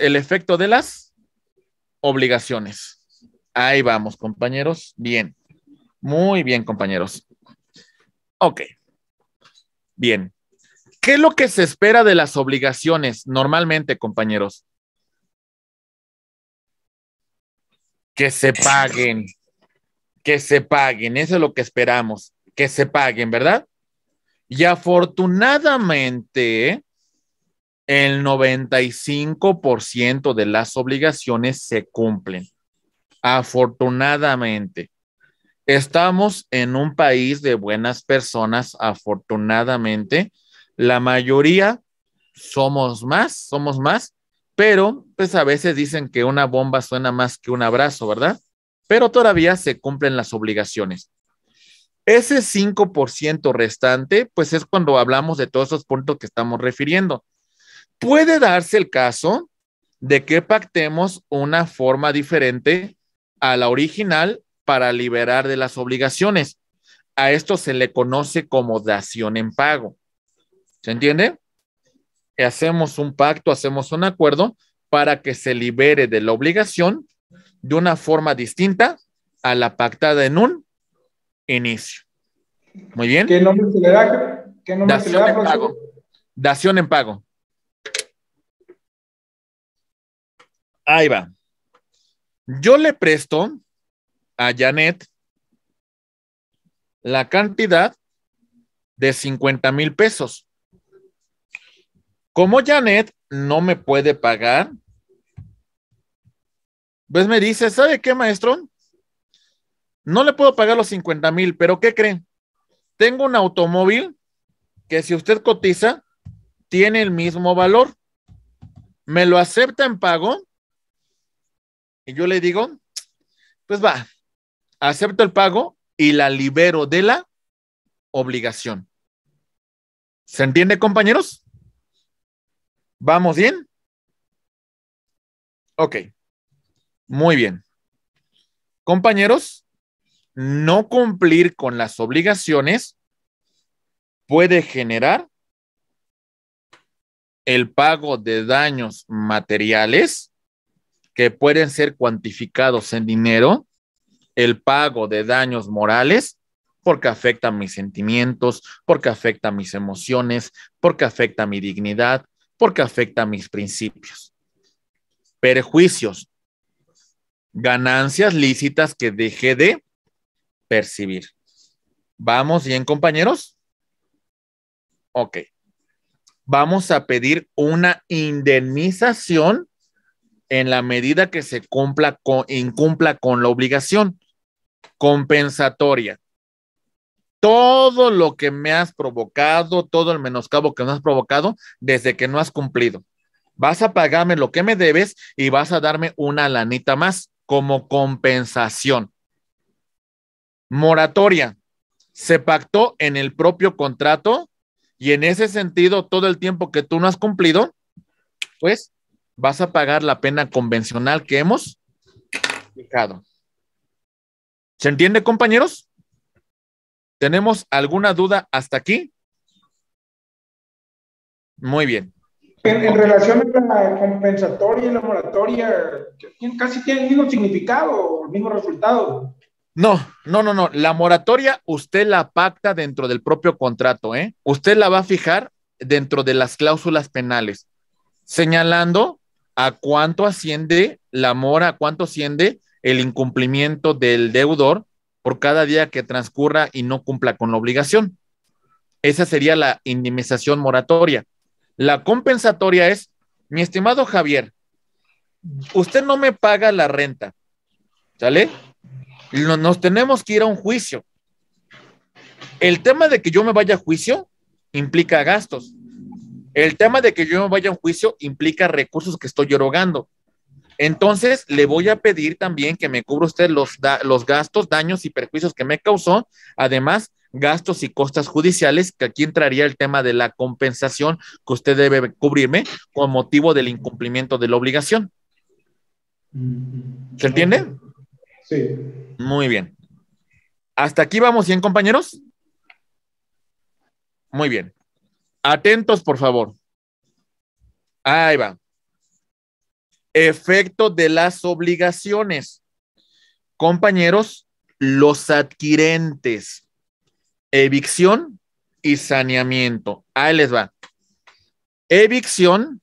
el efecto de las obligaciones. Ahí vamos, compañeros. Bien. Muy bien, compañeros. Ok. Bien. ¿Qué es lo que se espera de las obligaciones normalmente, compañeros? Que se paguen. Que se paguen. Eso es lo que esperamos. Que se paguen, ¿verdad? Y afortunadamente, el 95% de las obligaciones se cumplen. Afortunadamente, estamos en un país de buenas personas, afortunadamente. La mayoría somos más, somos más, pero pues a veces dicen que una bomba suena más que un abrazo, ¿verdad? Pero todavía se cumplen las obligaciones. Ese 5% restante, pues es cuando hablamos de todos esos puntos que estamos refiriendo Puede darse el caso de que pactemos una forma diferente a la original para liberar de las obligaciones. A esto se le conoce como dación en pago. ¿Se entiende? Hacemos un pacto, hacemos un acuerdo para que se libere de la obligación de una forma distinta a la pactada en un inicio. Muy bien. ¿Qué nombre se le da? dación en pago. Dación en pago. Ahí va. Yo le presto a Janet la cantidad de 50 mil pesos. Como Janet no me puede pagar, pues me dice, ¿sabe qué, maestro? No le puedo pagar los 50 mil, pero ¿qué creen? Tengo un automóvil que si usted cotiza, tiene el mismo valor. ¿Me lo acepta en pago? Y yo le digo, pues va, acepto el pago y la libero de la obligación. ¿Se entiende, compañeros? ¿Vamos bien? Ok, muy bien. Compañeros, no cumplir con las obligaciones puede generar el pago de daños materiales que pueden ser cuantificados en dinero, el pago de daños morales, porque afecta mis sentimientos, porque afecta mis emociones, porque afecta mi dignidad, porque afecta mis principios. Perjuicios, ganancias lícitas que dejé de percibir. ¿Vamos bien, compañeros? Ok. Vamos a pedir una indemnización en la medida que se cumpla con, incumpla con la obligación compensatoria. Todo lo que me has provocado, todo el menoscabo que me has provocado desde que no has cumplido. Vas a pagarme lo que me debes y vas a darme una lanita más como compensación. Moratoria. Se pactó en el propio contrato y en ese sentido, todo el tiempo que tú no has cumplido, pues vas a pagar la pena convencional que hemos fijado. ¿Se entiende, compañeros? ¿Tenemos alguna duda hasta aquí? Muy bien. En, relación a la compensatoria y la moratoria, casi tiene el mismo significado, el mismo resultado. No, no, no, no. La moratoria usted la pacta dentro del propio contrato, ¿eh? Usted la va a fijar dentro de las cláusulas penales, señalando a cuánto asciende la mora, a cuánto asciende el incumplimiento del deudor por cada día que transcurra y no cumpla con la obligación. Esa sería la indemnización moratoria. La compensatoria es, mi estimado Javier, usted no me paga la renta, ¿sale? Nos tenemos que ir a un juicio. El tema de que yo me vaya a juicio implica gastos. El tema de que yo me vaya a un juicio implica recursos que estoy erogando. Entonces, le voy a pedir también que me cubra usted los, los gastos, daños y perjuicios que me causó. Además, gastos y costas judiciales, que aquí entraría el tema de la compensación que usted debe cubrirme con motivo del incumplimiento de la obligación. Mm-hmm. ¿Se entiende? Sí. Muy bien. ¿Hasta aquí vamos bien, compañeros? Muy bien. Atentos, por favor. Ahí va. Efecto de las obligaciones. Compañeros, los adquirentes. Evicción y saneamiento. Ahí les va. Evicción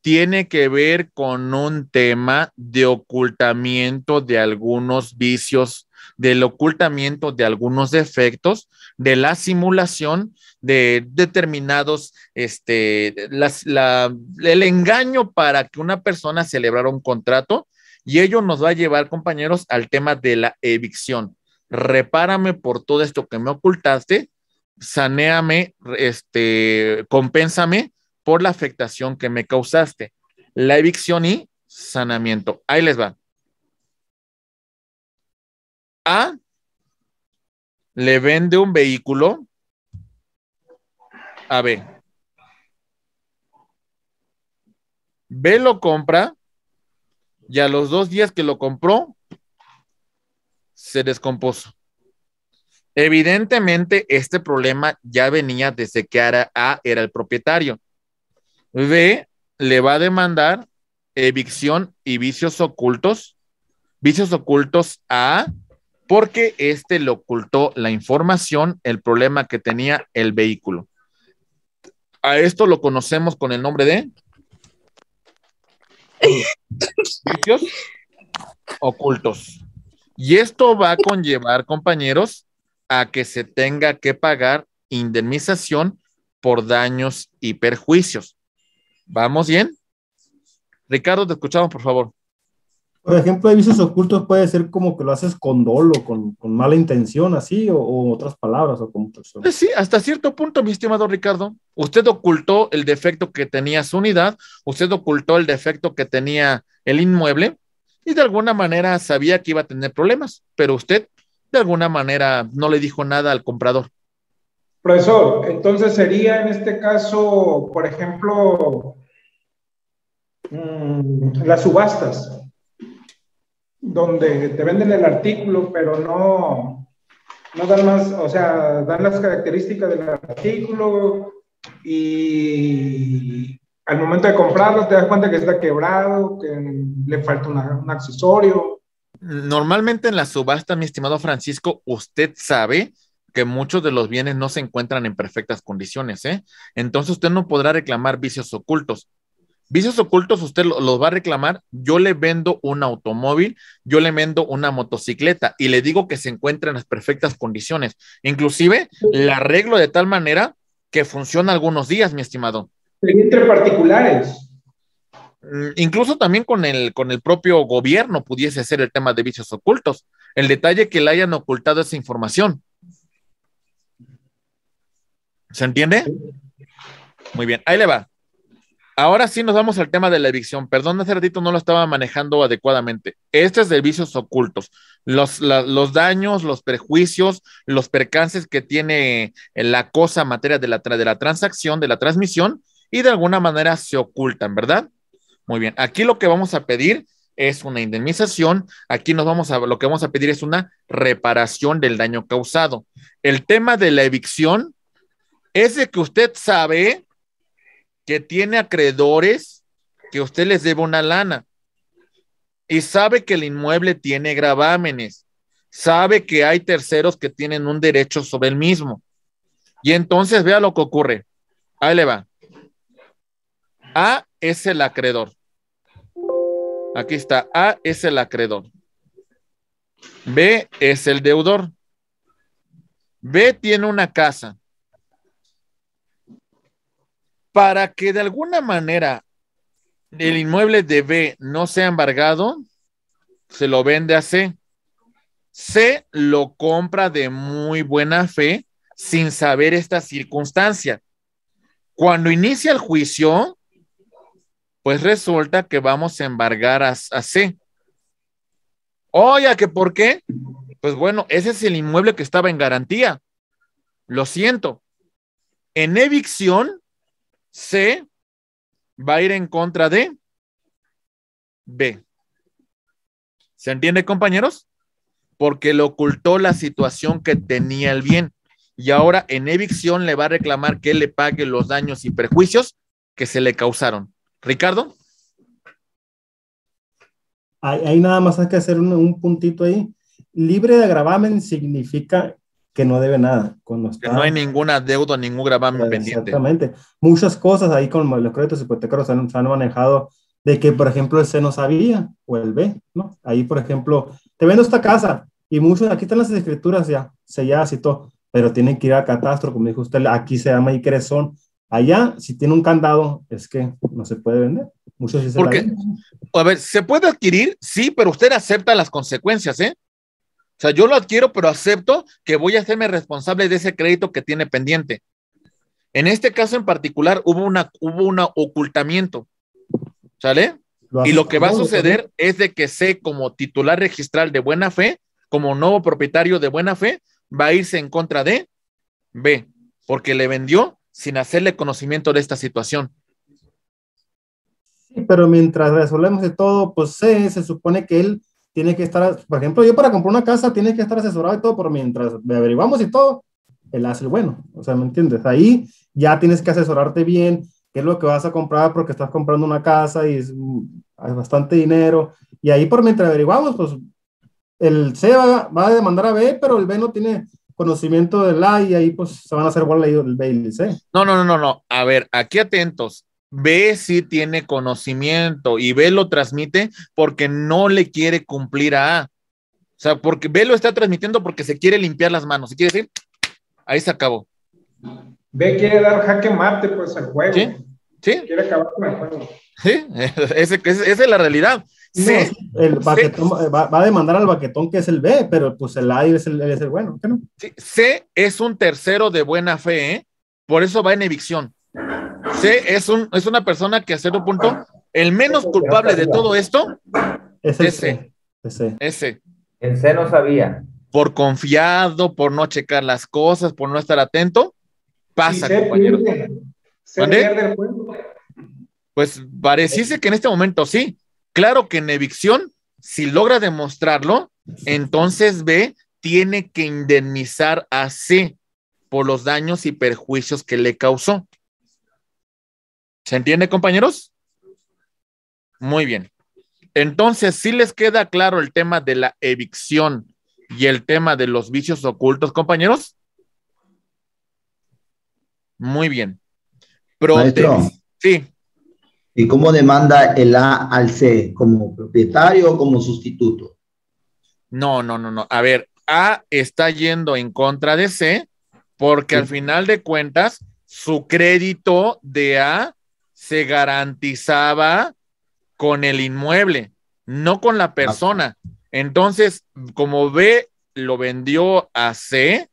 tiene que ver con un tema de ocultamiento de algunos vicios del ocultamiento de algunos defectos, de la simulación de determinados, este, el engaño para que una persona celebrara un contrato. Y ello nos va a llevar, compañeros, al tema de la evicción. Repárame por todo esto que me ocultaste, saneame este, compénsame por la afectación que me causaste. La evicción y sanamiento. Ahí les va. A le vende un vehículo a B. B lo compra y a los dos días que lo compró, se descompuso. Evidentemente, este problema ya venía desde que A era el propietario. B le va a demandar evicción y vicios ocultos, vicios ocultos a porque este le ocultó la información, el problema que tenía el vehículo. A esto lo conocemos con el nombre de ocultos. Y esto va a conllevar, compañeros, a que se tenga que pagar indemnización por daños y perjuicios. ¿Vamos bien? Ricardo, te escuchamos, por favor. Por ejemplo, hay ocultos puede ser como que lo haces con dolo, con, con mala intención, así, o, otras palabras, o como eh, Sí, hasta cierto punto, mi estimado Ricardo, usted ocultó el defecto que tenía su unidad, usted ocultó el defecto que tenía el inmueble, y de alguna manera sabía que iba a tener problemas, pero usted de alguna manera no le dijo nada al comprador. Profesor, entonces sería en este caso, por ejemplo, mm, las subastas donde te venden el artículo, pero no, no dan más, o sea, dan las características del artículo y al momento de comprarlo te das cuenta que está quebrado, que le falta un accesorio. Normalmente en la subasta, mi estimado Francisco, usted sabe que muchos de los bienes no se encuentran en perfectas condiciones, ¿eh? Entonces usted no podrá reclamar vicios ocultos. Vicios ocultos usted los va a reclamar, yo le vendo un automóvil, yo le vendo una motocicleta y le digo que se encuentra en las perfectas condiciones. Inclusive la arreglo de tal manera que funciona algunos días, mi estimado. Entre particulares. Mm, incluso también con el, con el propio gobierno pudiese ser el tema de vicios ocultos. El detalle que le hayan ocultado esa información. ¿Se entiende? Muy bien, ahí le va. Ahora sí nos vamos al tema de la evicción. Perdón, hace no lo estaba manejando adecuadamente. Este es de vicios ocultos. Los, daños, los perjuicios, los percances que tiene eh, la cosa en materia de la, de la transacción, de la transmisión, y de alguna manera se ocultan, ¿verdad? Muy bien. Aquí lo que vamos a pedir es una indemnización. Aquí nos vamos a, lo que vamos a pedir es una reparación del daño causado. El tema de la evicción es de que usted sabe que tiene acreedores que usted les debe una lana y sabe que el inmueble tiene gravámenes, sabe que hay terceros que tienen un derecho sobre el mismo. Y entonces vea lo que ocurre. Ahí le va. A es el acreedor. Aquí está. A es el acreedor. B es el deudor. B tiene una casa para que de alguna manera el inmueble de B no sea embargado, se lo vende a C. C lo compra de muy buena fe sin saber esta circunstancia. Cuando inicia el juicio, pues resulta que vamos a embargar a, C. Oye, ¿que por qué? Pues bueno, ese es el inmueble que estaba en garantía. Lo siento. En evicción, C va a ir en contra de B. ¿Se entiende, compañeros? Porque le ocultó la situación que tenía el bien. Y ahora en evicción le va a reclamar que le pague los daños y perjuicios que se le causaron. Ricardo. Ahí nada más hay que hacer un, puntito ahí. Libre de agravamen significa que no debe nada. Cuando está... que no hay ninguna deuda, ningún gravamen pendiente. Exactamente. Muchas cosas ahí con los créditos hipotecarios se han, manejado de que, por ejemplo, el C no sabía o el B, ¿no? Ahí, por ejemplo, te vendo esta casa y muchos, aquí están las escrituras ya, selladas y todo, pero tienen que ir a catastro, como dijo usted, aquí se llama Icresón. Allá, si tiene un candado, es que no se puede vender. Muchos dicen. Porque, a ver, se puede adquirir, sí, pero usted acepta las consecuencias, ¿eh? O sea, yo lo adquiero, pero acepto que voy a hacerme responsable de ese crédito que tiene pendiente. En este caso en particular hubo una un ocultamiento. ¿Sale? y lo que va a suceder es de que C, como titular registral de buena fe, como nuevo propietario de buena fe, va a irse en contra de B, porque le vendió sin hacerle conocimiento de esta situación. Sí, pero mientras resolvemos de todo, pues C, se supone que él tiene que estar, por ejemplo, yo para comprar una casa tiene que estar asesorado y todo, Por mientras averiguamos y todo, el hace el bueno, o sea, ¿me entiendes? Ahí ya tienes que asesorarte bien, qué es lo que vas a comprar porque estás comprando una casa y es, mm, bastante dinero, y ahí por mientras averiguamos, pues el C va, a demandar a B, pero el B no tiene conocimiento del A y ahí pues se van a hacer bola el B y el C. No, no, no, no, no, a ver, aquí atentos, B sí tiene conocimiento y B lo transmite porque no le quiere cumplir a A. O sea, porque B lo está transmitiendo porque se quiere limpiar las manos. Se quiere decir, ahí se acabó. B quiere dar jaque mate pues al juego. Sí, sí. Quiere acabar con el juego. Sí, esa es la realidad. sí. el eh, va, a demandar al baquetón que es el B, pero pues el A es el, bueno. ¿qué C es un tercero de buena fe, ¿eh? por eso va en evicción. Sí, es, un, es una persona que a cierto punto, el menos culpable de todo esto, es ese. Ese. Ese. El C no sabía. Por confiado, por no checar las cosas, por no estar atento, pasa, compañero. Pues pareciese que en este momento sí. Claro que en evicción, si logra demostrarlo, entonces B tiene que indemnizar a C por los daños y perjuicios que le causó. ¿Se entiende, compañeros? Muy bien. Entonces, ¿sí les queda claro el tema de la evicción y el tema de los vicios ocultos, compañeros. Muy bien. Maestro, sí. ¿Y cómo demanda el A al C? ¿Como propietario o como sustituto? No, no, no, no. A ver, A está yendo en contra de C porque al final de cuentas su crédito de A se garantizaba con el inmueble, no con la ah. persona. Entonces, como B lo vendió a C,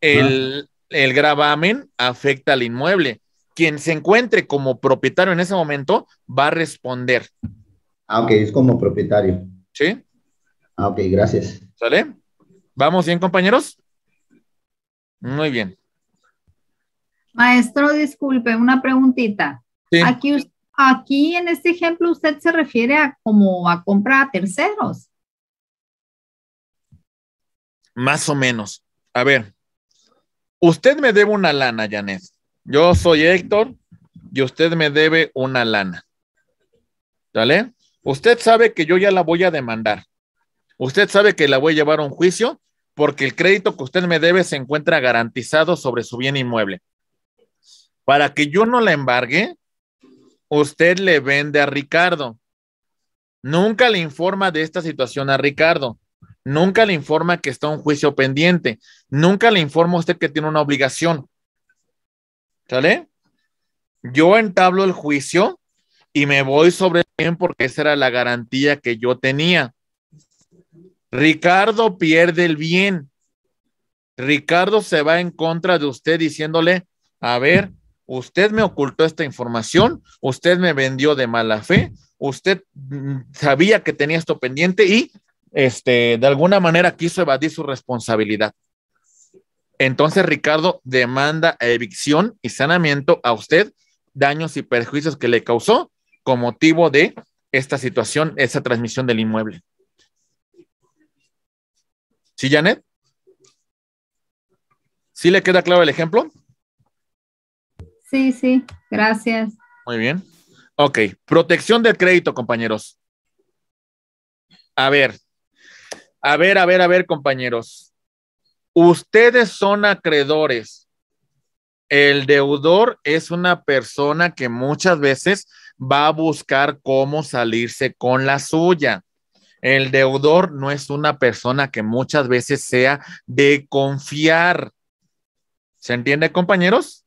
el, gravamen afecta al inmueble. Quien se encuentre como propietario en ese momento va a responder. Ah, ok, es como propietario. Sí. Ah, ok, gracias. ¿Sale? ¿Vamos bien, compañeros? Muy bien. Maestro, disculpe, una preguntita. Aquí, aquí en este ejemplo usted se refiere a como a compra a terceros. Más o menos. A ver, usted me debe una lana, Janet. Yo soy Héctor y usted me debe una lana. ¿Vale? Usted sabe que yo ya la voy a demandar. Usted sabe que la voy a llevar a un juicio porque el crédito que usted me debe se encuentra garantizado sobre su bien inmueble. Para que yo no la embargue, usted le vende a Ricardo. Nunca le informa de esta situación a Ricardo. Nunca le informa que está un juicio pendiente. Nunca le informa a usted que tiene una obligación. ¿Sale? Yo entablo el juicio y me voy sobre el bien porque esa era la garantía que yo tenía. Ricardo pierde el bien. Ricardo se va en contra de usted diciéndole, a ver, usted me ocultó esta información, usted me vendió de mala fe, usted mm, sabía que tenía esto pendiente y este, de alguna manera quiso evadir su responsabilidad. Entonces Ricardo demanda evicción y sanamiento a usted, daños y perjuicios que le causó con motivo de esta situación, esa transmisión del inmueble. ¿Sí, Janet? ¿Sí le queda claro el ejemplo? Sí, sí, gracias. Muy bien. Ok, protección del crédito, compañeros. A ver, a ver, a ver, a ver, compañeros. Ustedes son acreedores. El deudor es una persona que muchas veces va a buscar cómo salirse con la suya. El deudor no es una persona que muchas veces sea de confiar. ¿Se entiende, compañeros?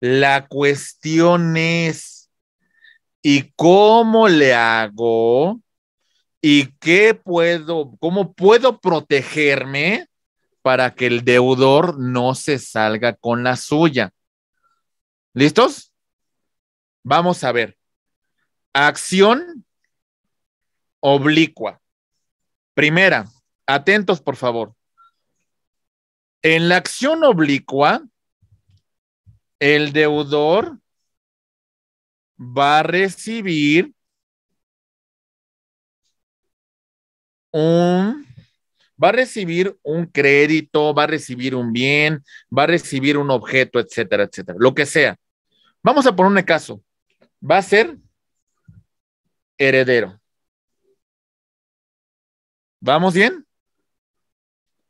La cuestión es, ¿y cómo le hago? ¿Y qué puedo, cómo puedo protegerme para que el deudor no se salga con la suya? ¿Listos? Vamos a ver. Acción oblicua. Primera, atentos por favor. En la acción oblicua, el deudor va a recibir un va a recibir un crédito, va a recibir un bien, va a recibir un objeto, etcétera, etcétera, lo que sea. Vamos a ponerle caso. Va a ser heredero. ¿Vamos bien?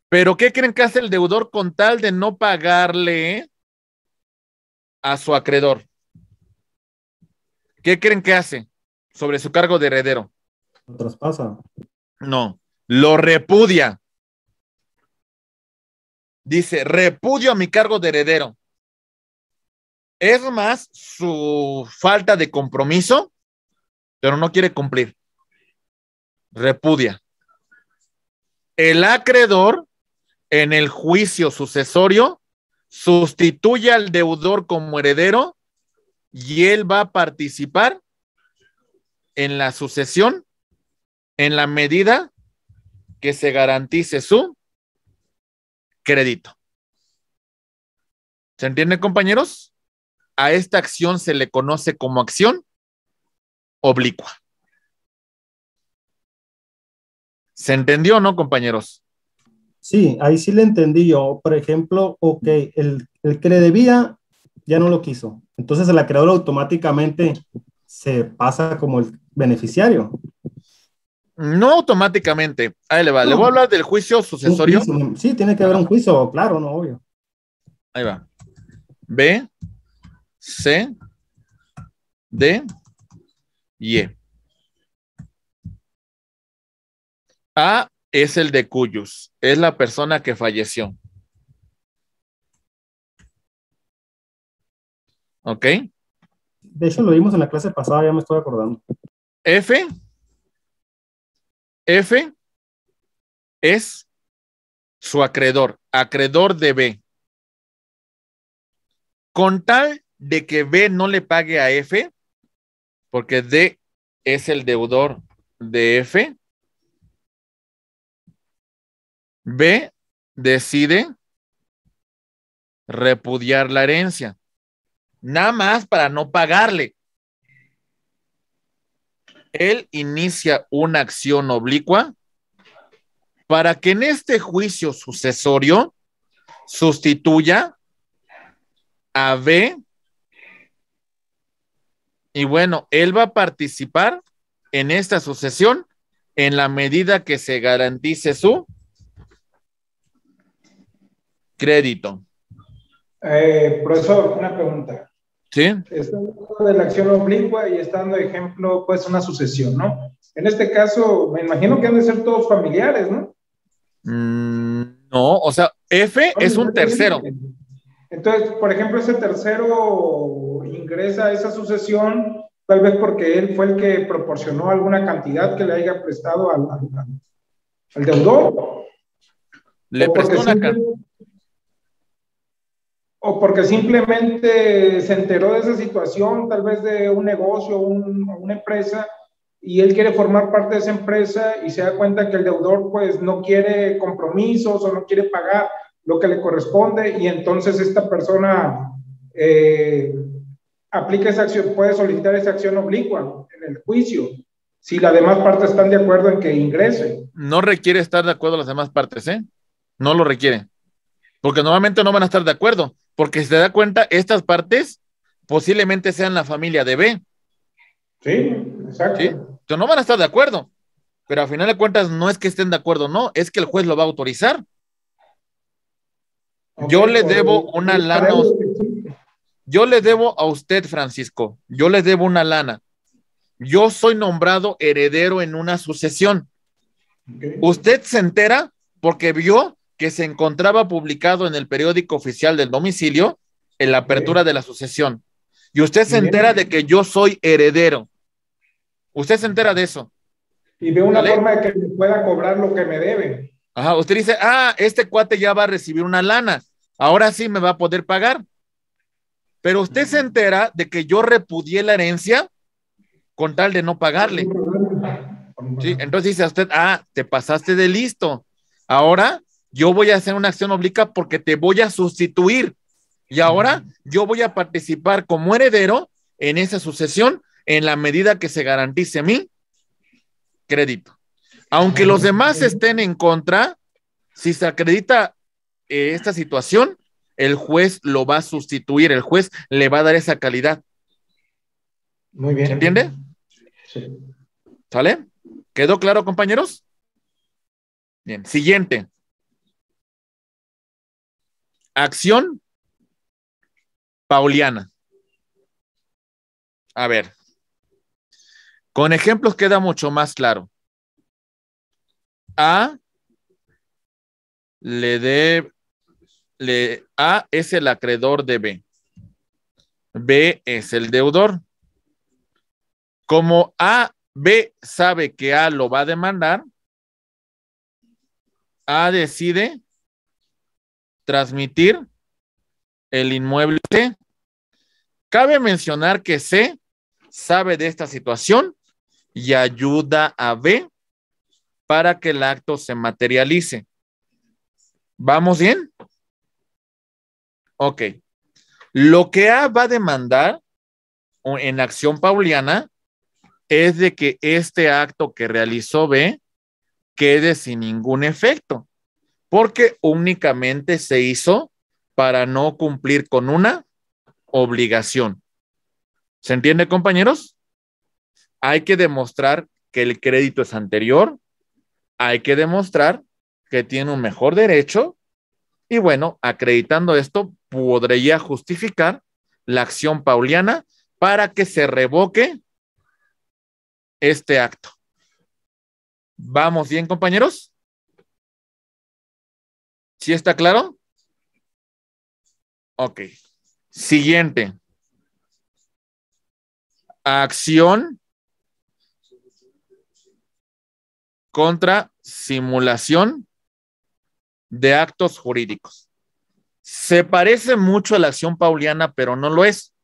Pero ¿qué creen que hace el deudor con tal de no pagarle? a su acreedor. ¿Qué creen que hace sobre su cargo de heredero? Lo traspasa. No, lo repudia. Dice, repudio a mi cargo de heredero. Es más, su falta de compromiso, pero no quiere cumplir. Repudia. El acreedor en el juicio sucesorio sustituye al deudor como heredero y él va a participar en la sucesión en la medida que se garantice su crédito. ¿Se entiende, compañeros? A esta acción se le conoce como acción oblicua. ¿Se entendió, no, compañeros? Sí, ahí sí le entendí yo. Por ejemplo, ok, el, el que le debía ya no lo quiso. Entonces el acreedor automáticamente se pasa como el beneficiario. No automáticamente. Ahí le va. Le voy a hablar del juicio sucesorio. Sí, tiene que haber un juicio, claro, no obvio. Ahí va. B, C, D, Y. E. A es el de Cuyus, es la persona que falleció. ¿Ok? De hecho, lo vimos en la clase pasada, ya me estoy acordando. F, F es su acreedor, acreedor de B. Con tal de que B no le pague a F, porque D es el deudor de F, B decide repudiar la herencia, nada más para no pagarle. Él inicia una acción oblicua para que en este juicio sucesorio sustituya a B. Y bueno, él va a participar en esta sucesión en la medida que se garantice su crédito. Eh, profesor, una pregunta. Sí. hablando de la acción oblicua y estando, dando ejemplo, pues una sucesión, ¿no? En este caso, me imagino que han de ser todos familiares, ¿no? Mm, no, o sea, F es un tercero. Entonces, por ejemplo, ese tercero ingresa a esa sucesión, tal vez porque él fue el que proporcionó alguna cantidad que le haya prestado al, al, al deudor. Le prestó una cantidad o porque simplemente se enteró de esa situación, tal vez de un negocio un, una empresa, y él quiere formar parte de esa empresa y se da cuenta que el deudor pues no quiere compromisos o no quiere pagar lo que le corresponde y entonces esta persona eh, aplica esa acción, puede solicitar esa acción oblicua en el juicio, si las demás partes están de acuerdo en que ingrese. No requiere estar de acuerdo las demás partes, ¿eh? No lo requiere. Porque normalmente no van a estar de acuerdo. Porque si da cuenta, estas partes posiblemente sean la familia de B. Sí, exacto. Entonces no van a estar de acuerdo. Pero a final de cuentas, no es que estén de acuerdo, no, es que el juez lo va a autorizar. yo le debo una lana. Yo le debo a usted, Francisco. Yo le debo una lana. Yo soy nombrado heredero en una sucesión. Usted se entera porque vio que se encontraba publicado en el periódico oficial del domicilio en la apertura de la sucesión. Y usted se entera de que yo soy heredero. Usted se entera de eso. Y de una forma de que pueda cobrar lo que me debe. Ajá, usted dice, ah, este cuate ya va a recibir una lana. Ahora sí me va a poder pagar. Pero usted se entera de que yo repudié la herencia con tal de no pagarle. Sí, entonces dice usted, ah, te pasaste de listo. Ahora yo voy a hacer una acción oblicua porque te voy a sustituir. Y ahora yo voy a participar como heredero en esa sucesión en la medida que se garantice mi crédito. Aunque los demás estén en contra, si se acredita eh, esta situación, el juez lo va a sustituir, el juez le va a dar esa calidad. Muy bien. entiende? Sí. ¿Sale? ¿Quedó claro, compañeros? Bien, siguiente. Acción Pauliana. A ver, con ejemplos queda mucho más claro. A le de le, A es el acreedor de B. B es el deudor. Como A, B sabe que A lo va a demandar, A decide transmitir el inmueble Cabe mencionar que C sabe de esta situación y ayuda a B para que el acto se materialice. ¿Vamos bien? Ok. Lo que A va a demandar en acción pauliana es de que este acto que realizó B quede sin ningún efecto porque únicamente se hizo para no cumplir con una obligación. ¿Se entiende, compañeros? Hay que demostrar que el crédito es anterior, hay que demostrar que tiene un mejor derecho y bueno, acreditando esto, podría justificar la acción pauliana para que se revoque este acto. ¿Vamos bien, compañeros? ¿Sí está claro? Ok. Siguiente. Acción contra simulación de actos jurídicos. Se parece mucho a la acción pauliana, pero no lo es.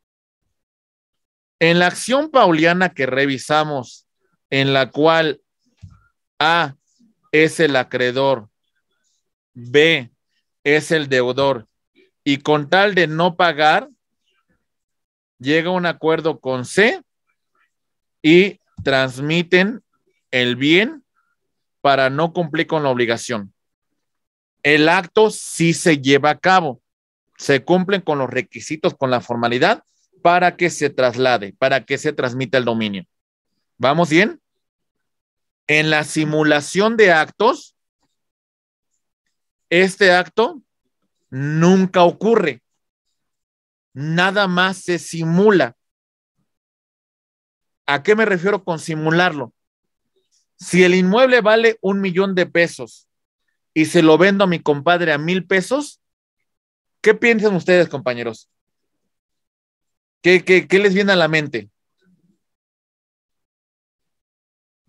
En la acción pauliana que revisamos, en la cual A es el acreedor B es el deudor y con tal de no pagar, llega un acuerdo con C y transmiten el bien para no cumplir con la obligación. El acto sí se lleva a cabo. Se cumplen con los requisitos, con la formalidad para que se traslade, para que se transmita el dominio. ¿Vamos bien? En la simulación de actos, este acto nunca ocurre. Nada más se simula. ¿A qué me refiero con simularlo? Si el inmueble vale un millón de pesos y se lo vendo a mi compadre a mil pesos, ¿qué piensan ustedes, compañeros? ¿Qué, qué, les viene a la mente?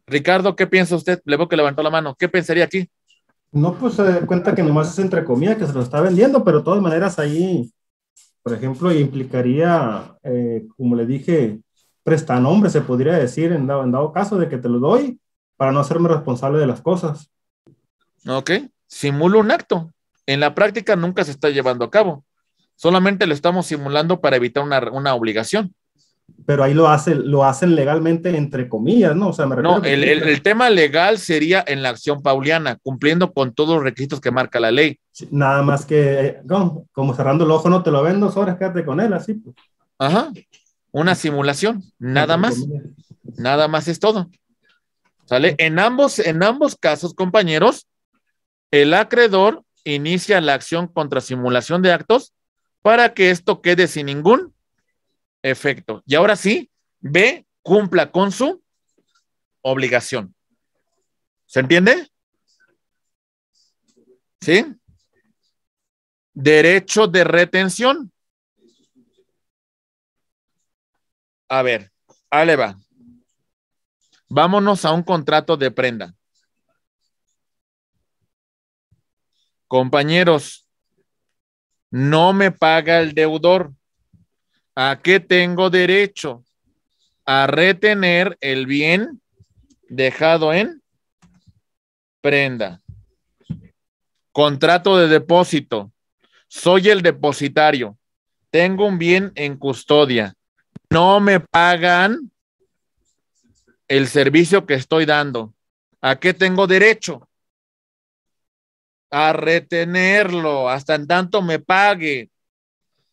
Ricardo, ¿qué piensa usted? Le veo que levantó la mano. ¿Qué pensaría aquí? No, pues se da cuenta que nomás es entre comillas que se lo está vendiendo, pero de todas maneras ahí, por ejemplo, implicaría, eh, como le dije, prestanombre, se podría decir en dado, caso de que te lo doy para no hacerme responsable de las cosas. Ok, Simulo un acto. En la práctica nunca se está llevando a cabo. Solamente lo estamos simulando para evitar una obligación pero ahí lo, hace, lo hacen legalmente, entre comillas, ¿no? O sea, me refiero no, el, tema legal sería en la acción pauliana, cumpliendo con todos los requisitos que marca la ley. Nada más que, como cerrando el ojo, no te lo ven dos horas, quédate con él, así. Pues. Ajá, una simulación, nada más. Nada más es todo. ¿Sale? En ambos, en ambos casos, compañeros, el acreedor inicia la acción contra simulación de actos para que esto quede sin ningún efecto. Y ahora sí, B cumpla con su obligación. ¿Se entiende? ¿Sí? Derecho de retención. A ver, Aleva. Vámonos a un contrato de prenda. Compañeros, no me paga el deudor. ¿A qué tengo derecho? A retener el bien dejado en prenda. Contrato de depósito. Soy el depositario. Tengo un bien en custodia. No me pagan el servicio que estoy dando. ¿A qué tengo derecho? A retenerlo hasta en tanto me pague.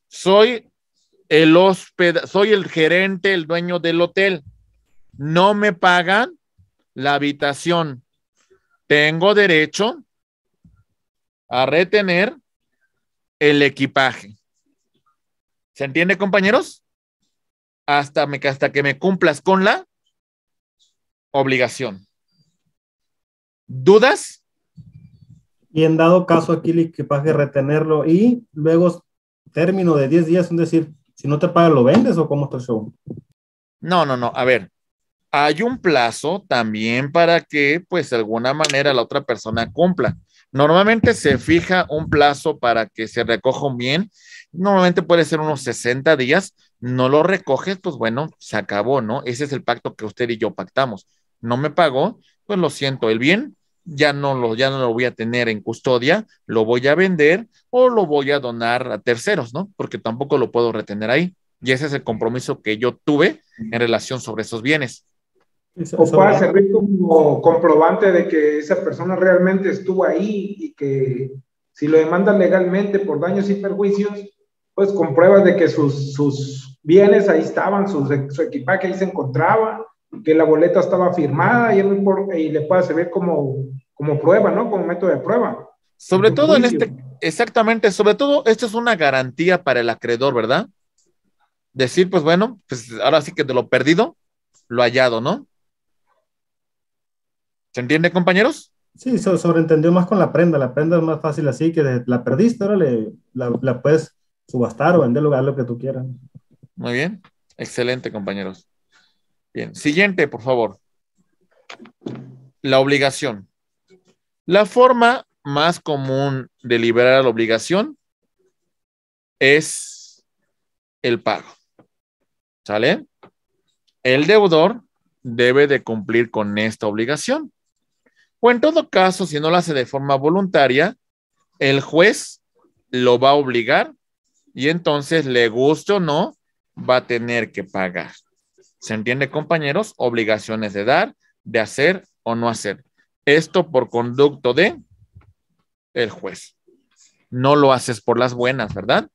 Soy el hospeda, soy el gerente, el dueño del hotel. No me pagan la habitación. Tengo derecho a retener el equipaje. ¿Se entiende, compañeros? Hasta, me, hasta que me cumplas con la obligación. ¿Dudas? Y en dado caso aquí el equipaje retenerlo y luego término de 10 días, es decir, si no te paga ¿lo vendes o cómo está el No, no, no. A ver, hay un plazo también para que, pues, de alguna manera la otra persona cumpla. Normalmente se fija un plazo para que se recoja un bien. Normalmente puede ser unos 60 días. No lo recoges, pues bueno, se acabó, ¿no? Ese es el pacto que usted y yo pactamos. No me pagó, pues lo siento, el bien ya no lo, ya no lo voy a tener en custodia, lo voy a vender o lo voy a donar a terceros, ¿no? Porque tampoco lo puedo retener ahí. Y ese es el compromiso que yo tuve en relación sobre esos bienes. O para servir como comprobante de que esa persona realmente estuvo ahí y que si lo demandan legalmente por daños y perjuicios, pues comprueba de que sus, bienes ahí estaban, su equipaje ahí se encontraba que la boleta estaba firmada y, le pueda servir como, como prueba, ¿no? Como método de prueba. Sobre todo en este, exactamente, sobre todo esto es una garantía para el acreedor, ¿verdad? Decir, pues bueno, pues ahora sí que de lo perdido, lo hallado, ¿no? ¿Se entiende, compañeros? Sí, se sobreentendió más con la prenda. La prenda es más fácil así que la perdiste, ahora le, la, puedes subastar o venderlo, lugar lo que tú quieras. Muy bien, excelente, compañeros. Bien, siguiente, por favor. La obligación. La forma más común de liberar la obligación es el pago. ¿Sale? El deudor debe de cumplir con esta obligación. O en todo caso, si no lo hace de forma voluntaria, el juez lo va a obligar y entonces, le guste o no, va a tener que pagar. Se entiende, compañeros, obligaciones de dar, de hacer o no hacer. Esto por conducto de el juez. No lo haces por las buenas, ¿verdad?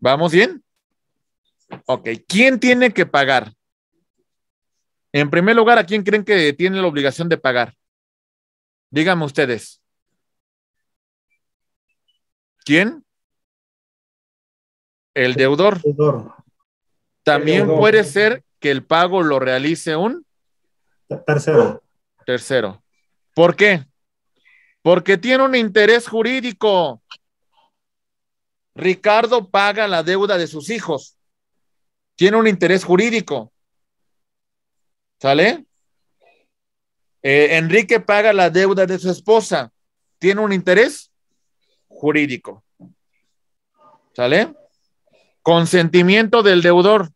¿Vamos bien? Ok, ¿quién tiene que pagar? En primer lugar, ¿a quién creen que tiene la obligación de pagar? Díganme ustedes. ¿Quién? El deudor. También puede ser que el pago lo realice un tercero. Tercero. ¿Por qué? Porque tiene un interés jurídico. Ricardo paga la deuda de sus hijos. Tiene un interés jurídico. ¿Sale? Eh, Enrique paga la deuda de su esposa. Tiene un interés jurídico. ¿Sale? Consentimiento del deudor.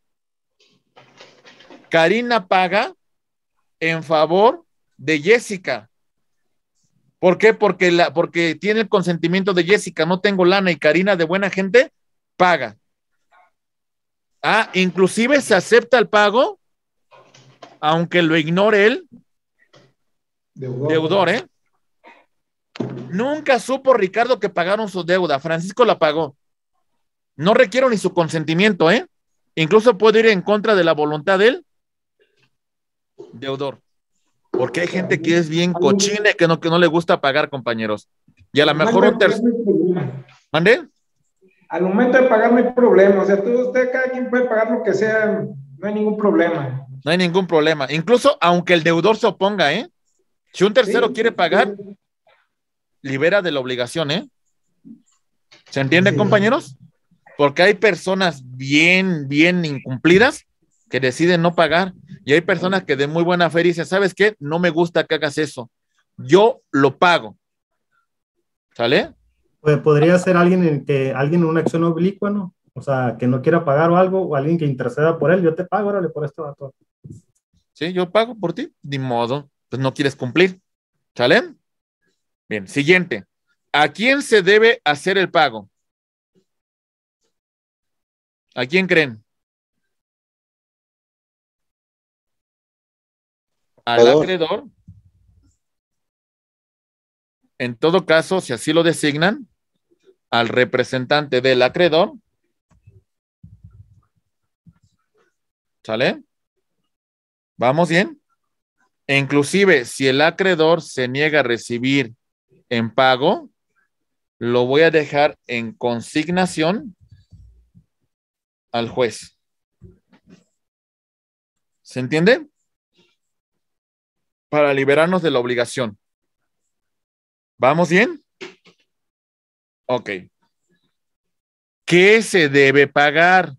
Karina paga en favor de Jessica. ¿Por qué? Porque, la, porque tiene el consentimiento de Jessica, no tengo lana y Karina de buena gente paga. Ah, inclusive se acepta el pago, aunque lo ignore él, deudor, ¿eh? Nunca supo Ricardo que pagaron su deuda, Francisco la pagó. No requiero ni su consentimiento, ¿eh? Incluso puede ir en contra de la voluntad de él Deudor. Porque hay gente que es bien cochina que no, que no le gusta pagar, compañeros. Y a lo mejor un tercero. ¿Mande? Al momento de pagar no hay problema. O sea, tú, usted, cada quien puede pagar lo que sea, no hay ningún problema. No hay ningún problema. Incluso aunque el deudor se oponga, ¿eh? Si un tercero quiere pagar, libera de la obligación, ¿eh? ¿Se entiende, compañeros? Porque hay personas bien, bien incumplidas que deciden no pagar. Y hay personas que de muy buena fe dicen, ¿sabes qué? No me gusta que hagas eso. Yo lo pago. ¿Sale? Pues podría ser alguien en que alguien en una acción oblicua, ¿no? O sea, que no quiera pagar o algo, o alguien que interceda por él, yo te pago, órale, por esto todo. Sí, yo pago por ti, ni modo, pues no quieres cumplir. ¿Sale? Bien, siguiente. ¿A quién se debe hacer el pago? ¿A quién creen? al acreedor. En todo caso, si así lo designan, al representante del acreedor. ¿Sale? ¿Vamos bien? E inclusive, si el acreedor se niega a recibir en pago, lo voy a dejar en consignación al juez. ¿Se entiende? para liberarnos de la obligación. ¿Vamos bien? Ok. ¿Qué se debe pagar?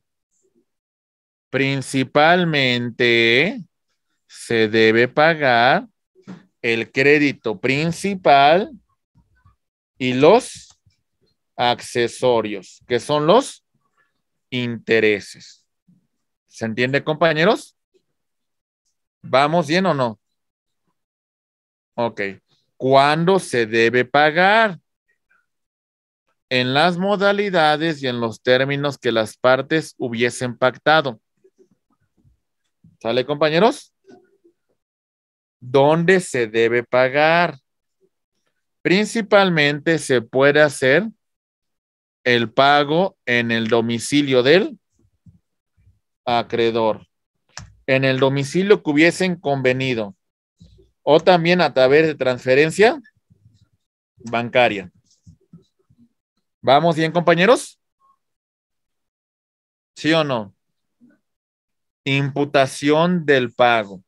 Principalmente se debe pagar el crédito principal y los accesorios, que son los intereses. ¿Se entiende, compañeros? ¿Vamos bien o no? Ok. ¿Cuándo se debe pagar? En las modalidades y en los términos que las partes hubiesen pactado. ¿Sale, compañeros? ¿Dónde se debe pagar? Principalmente se puede hacer el pago en el domicilio del acreedor, en el domicilio que hubiesen convenido o también a través de transferencia bancaria. ¿Vamos bien, compañeros? ¿Sí o no? Imputación del pago.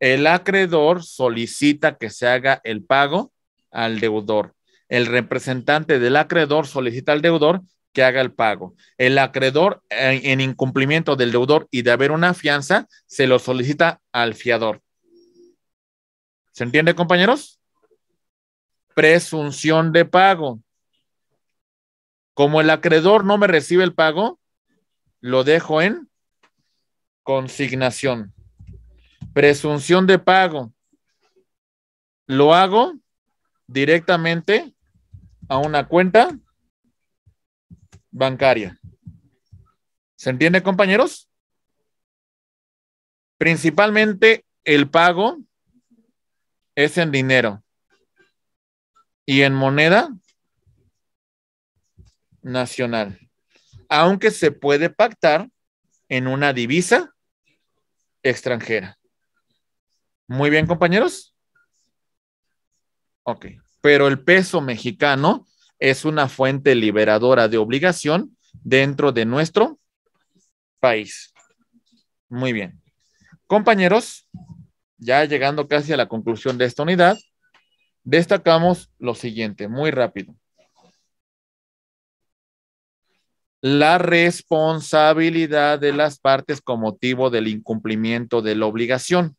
El acreedor solicita que se haga el pago al deudor. El representante del acreedor solicita al deudor que haga el pago. El acreedor, eh, en incumplimiento del deudor y de haber una fianza, se lo solicita al fiador. ¿Se entiende, compañeros? Presunción de pago. Como el acreedor no me recibe el pago, lo dejo en consignación. Presunción de pago. Lo hago directamente a una cuenta bancaria. ¿Se entiende, compañeros? Principalmente el pago es en dinero. Y en moneda nacional. Aunque se puede pactar en una divisa extranjera. Muy bien, compañeros. Ok. Pero el peso mexicano es una fuente liberadora de obligación dentro de nuestro país. Muy bien. Compañeros, ya llegando casi a la conclusión de esta unidad, destacamos lo siguiente, muy rápido. La responsabilidad de las partes con motivo del incumplimiento de la obligación.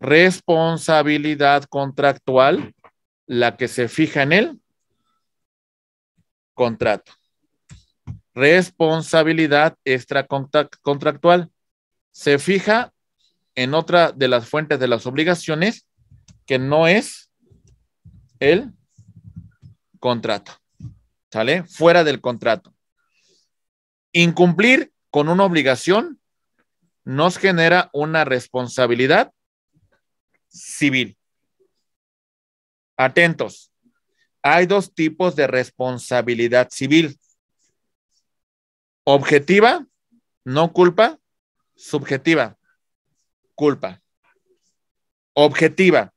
Responsabilidad contractual, la que se fija en el contrato. Responsabilidad extracontractual, se fija en otra de las fuentes de las obligaciones que no es el contrato. ¿Sale? Fuera del contrato. Incumplir con una obligación nos genera una responsabilidad civil. Atentos. Hay dos tipos de responsabilidad civil. Objetiva, no culpa, subjetiva culpa. Objetiva.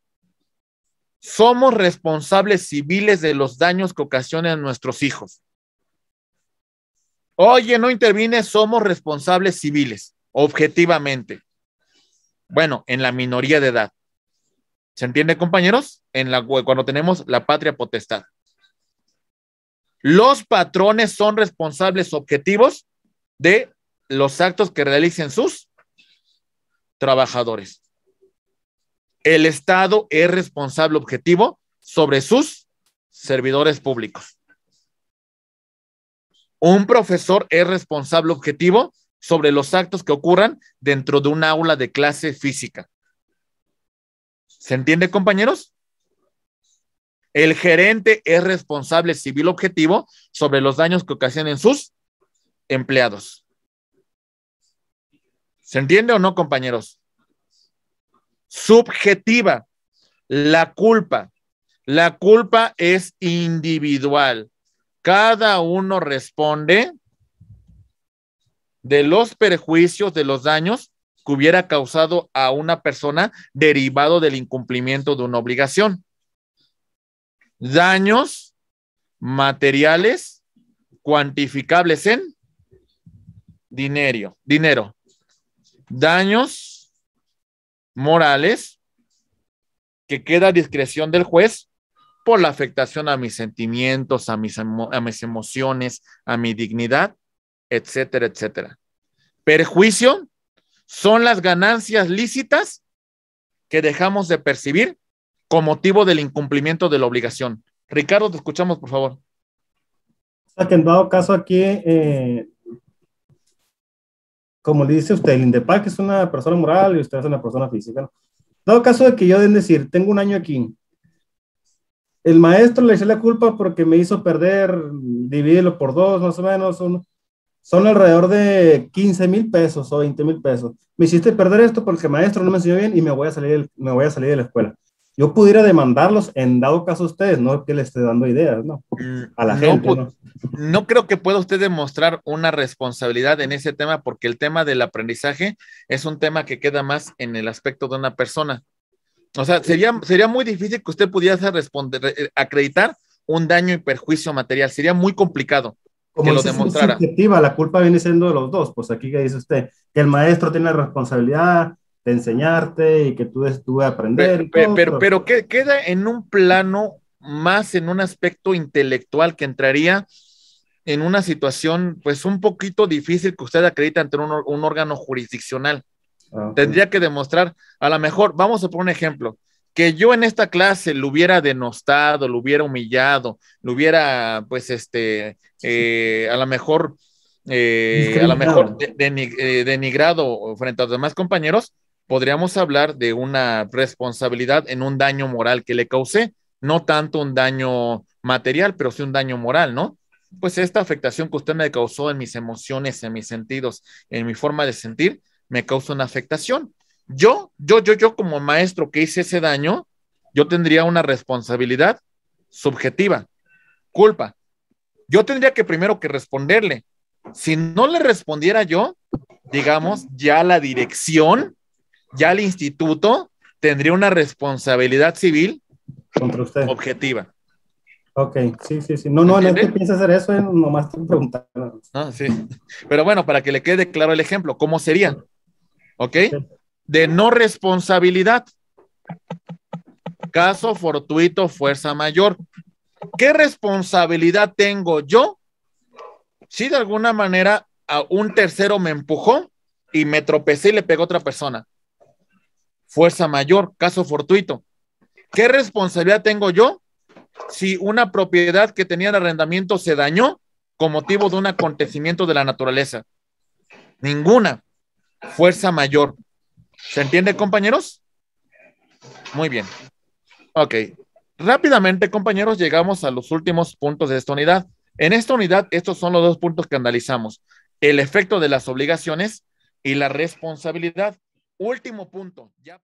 Somos responsables civiles de los daños que ocasionan nuestros hijos. Oye, no intervine, somos responsables civiles, objetivamente. Bueno, en la minoría de edad. ¿Se entiende, compañeros? En la, cuando tenemos la patria potestad. Los patrones son responsables objetivos de los actos que realicen sus trabajadores. El Estado es responsable objetivo sobre sus servidores públicos. Un profesor es responsable objetivo sobre los actos que ocurran dentro de un aula de clase física. ¿Se entiende, compañeros? El gerente es responsable civil objetivo sobre los daños que ocasionen sus empleados. ¿Se entiende o no, compañeros? Subjetiva, la culpa. La culpa es individual. Cada uno responde de los perjuicios, de los daños que hubiera causado a una persona derivado del incumplimiento de una obligación. Daños materiales cuantificables en dinero, dinero daños morales que queda a discreción del juez por la afectación a mis sentimientos, a mis, emociones, a mi dignidad, etcétera, etcétera. Perjuicio son las ganancias lícitas que dejamos de percibir con motivo del incumplimiento de la obligación. Ricardo, te escuchamos, por favor. caso aquí eh, como le dice usted, el INDEPAC es una persona moral y usted es una persona física. ¿no? Dado caso de que yo den decir, tengo un año aquí, el maestro le eché la culpa porque me hizo perder, divídelo por dos, más o menos, son alrededor de 15 mil pesos o 20 mil pesos. Me hiciste perder esto porque el maestro no me enseñó bien y me voy a salir, me voy a salir de la escuela yo pudiera demandarlos en dado caso a ustedes, no que le esté dando ideas, ¿no? Mm, a la gente. ¿no? creo que pueda usted demostrar una responsabilidad en ese tema porque el tema del aprendizaje es un tema que queda más en el aspecto de una persona. O sea, sería, sería muy difícil que usted pudiera eh, acreditar un daño y perjuicio material. Sería muy complicado como que lo demostrara. la culpa viene siendo de los dos. Pues aquí que dice usted, que el maestro tiene la responsabilidad, enseñarte y que tú estuve a aprender. Pero, pero, queda en un plano más en un aspecto intelectual que entraría en una situación pues un poquito difícil que usted acredita ante un, órgano jurisdiccional. Ah, Tendría que demostrar, a lo mejor, vamos a poner un ejemplo, que yo en esta clase lo hubiera denostado, lo hubiera humillado, lo hubiera, pues, este, eh, a lo mejor, eh, a lo mejor eh, denigrado frente a los demás compañeros, podríamos hablar de una responsabilidad en un daño moral que le causé, no tanto un daño material, pero sí un daño moral, ¿no? Pues esta afectación que usted me causó en mis emociones, en mis sentidos, en mi forma de sentir, me causa una afectación. Yo, yo, yo, yo como maestro que hice ese daño, yo tendría una responsabilidad subjetiva, culpa. Yo tendría que primero que responderle. Si no le respondiera yo, digamos, ya la dirección ya el instituto tendría una responsabilidad civil contra usted. objetiva. Ok, sí, sí, sí. No, no, no es que hacer eso, eh, nomás te preguntar. Ah, sí. Pero bueno, para que le quede claro el ejemplo, ¿cómo serían? ¿Ok? De no responsabilidad. Caso fortuito, fuerza mayor. ¿Qué responsabilidad tengo yo si de alguna manera a un tercero me empujó y me tropecé y le pegó a otra persona? fuerza mayor, caso fortuito. ¿Qué responsabilidad tengo yo si una propiedad que tenía en arrendamiento se dañó con motivo de un acontecimiento de la naturaleza? Ninguna. Fuerza mayor. ¿Se entiende, compañeros? Muy bien. Ok. Rápidamente, compañeros, llegamos a los últimos puntos de esta unidad. En esta unidad, estos son los dos puntos que analizamos. El efecto de las obligaciones y la responsabilidad. Último punto, ya.